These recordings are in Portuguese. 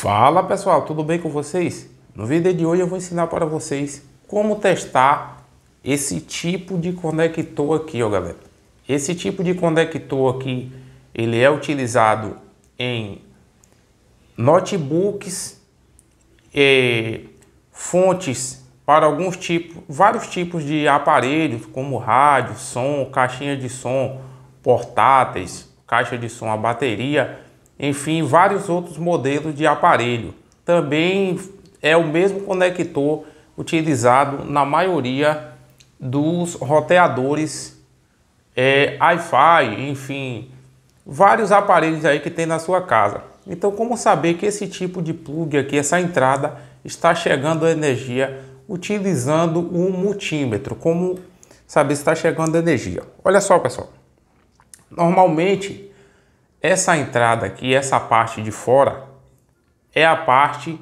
Fala pessoal, tudo bem com vocês? No vídeo de hoje eu vou ensinar para vocês como testar esse tipo de conector aqui, ó galera. Esse tipo de conector aqui, ele é utilizado em notebooks, é, fontes para alguns tipos, vários tipos de aparelhos, como rádio, som, caixinha de som, portáteis, caixa de som a bateria enfim, vários outros modelos de aparelho. Também é o mesmo conector utilizado na maioria dos roteadores é, Wi-Fi, enfim, vários aparelhos aí que tem na sua casa. Então, como saber que esse tipo de plug aqui, essa entrada, está chegando a energia utilizando um multímetro? Como saber se está chegando a energia? Olha só, pessoal. Normalmente, essa entrada aqui, essa parte de fora, é a parte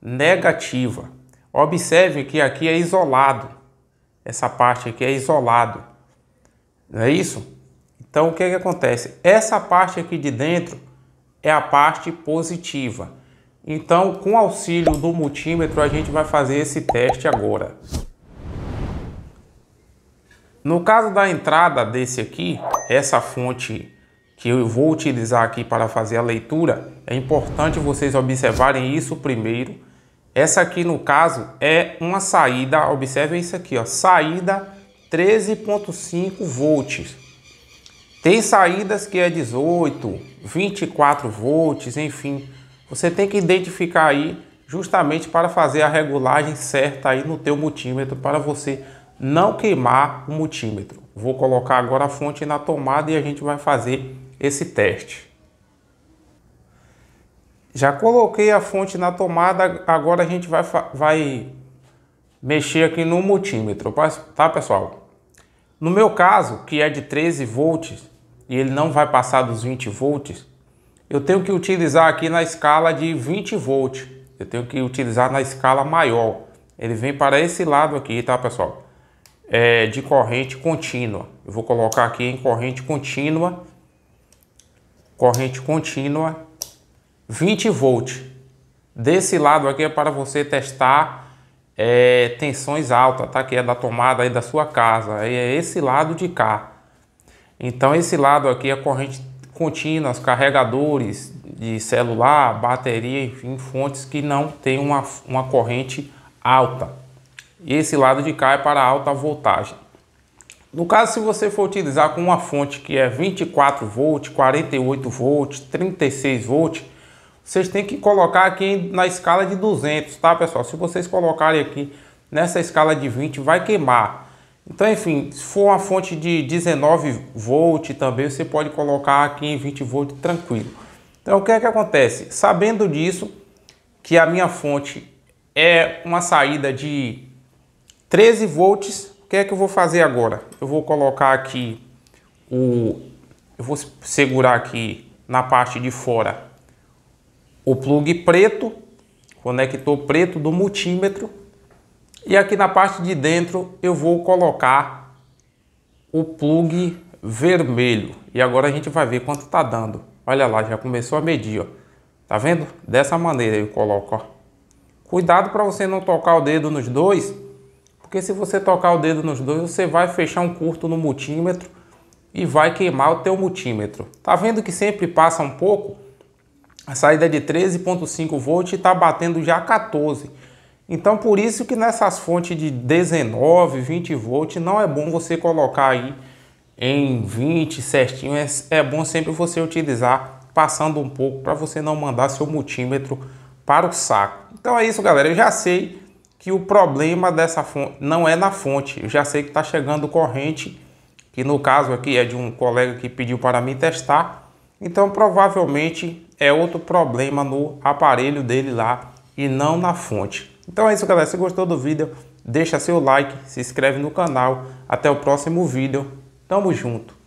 negativa. Observe que aqui é isolado. Essa parte aqui é isolado. Não é isso? Então o que, é que acontece? Essa parte aqui de dentro é a parte positiva. Então, com auxílio do multímetro, a gente vai fazer esse teste agora. No caso da entrada desse aqui, essa fonte que eu vou utilizar aqui para fazer a leitura, é importante vocês observarem isso primeiro. Essa aqui, no caso, é uma saída, observem isso aqui, ó, saída 13.5 volts. Tem saídas que é 18, 24 volts, enfim. Você tem que identificar aí justamente para fazer a regulagem certa aí no teu multímetro para você não queimar o multímetro. Vou colocar agora a fonte na tomada e a gente vai fazer esse teste. Já coloquei a fonte na tomada, agora a gente vai, vai mexer aqui no multímetro, tá pessoal? No meu caso, que é de 13 volts e ele não vai passar dos 20 volts, eu tenho que utilizar aqui na escala de 20 volts. Eu tenho que utilizar na escala maior. Ele vem para esse lado aqui, tá pessoal? É de corrente contínua. Eu vou colocar aqui em corrente contínua corrente contínua, 20 volts. Desse lado aqui é para você testar é, tensões altas, tá? Que é da tomada aí da sua casa. É esse lado de cá. Então esse lado aqui é corrente contínua, carregadores de celular, bateria, enfim, fontes que não tem uma, uma corrente alta. E esse lado de cá é para alta voltagem. No caso, se você for utilizar com uma fonte que é 24 volts, 48 volts, 36 volts, vocês têm que colocar aqui na escala de 200, tá pessoal? Se vocês colocarem aqui nessa escala de 20, vai queimar. Então, enfim, se for uma fonte de 19 volts também, você pode colocar aqui em 20 volts tranquilo. Então, o que é que acontece? Sabendo disso, que a minha fonte é uma saída de 13 volts que é que eu vou fazer agora? Eu vou colocar aqui o... Eu vou segurar aqui na parte de fora o plug preto, conector preto do multímetro. E aqui na parte de dentro eu vou colocar o plug vermelho. E agora a gente vai ver quanto tá dando. Olha lá, já começou a medir, ó. Tá vendo? Dessa maneira eu coloco, ó. Cuidado para você não tocar o dedo nos dois, porque se você tocar o dedo nos dois, você vai fechar um curto no multímetro e vai queimar o teu multímetro. Tá vendo que sempre passa um pouco? A saída é de 13.5 volts está batendo já 14. Então por isso que nessas fontes de 19, 20 volts não é bom você colocar aí em 20 certinho. É, é bom sempre você utilizar passando um pouco para você não mandar seu multímetro para o saco. Então é isso galera, eu já sei que o problema dessa fonte não é na fonte. Eu já sei que está chegando corrente, que no caso aqui é de um colega que pediu para mim testar. Então provavelmente é outro problema no aparelho dele lá e não na fonte. Então é isso galera, se gostou do vídeo, deixa seu like, se inscreve no canal. Até o próximo vídeo. Tamo junto.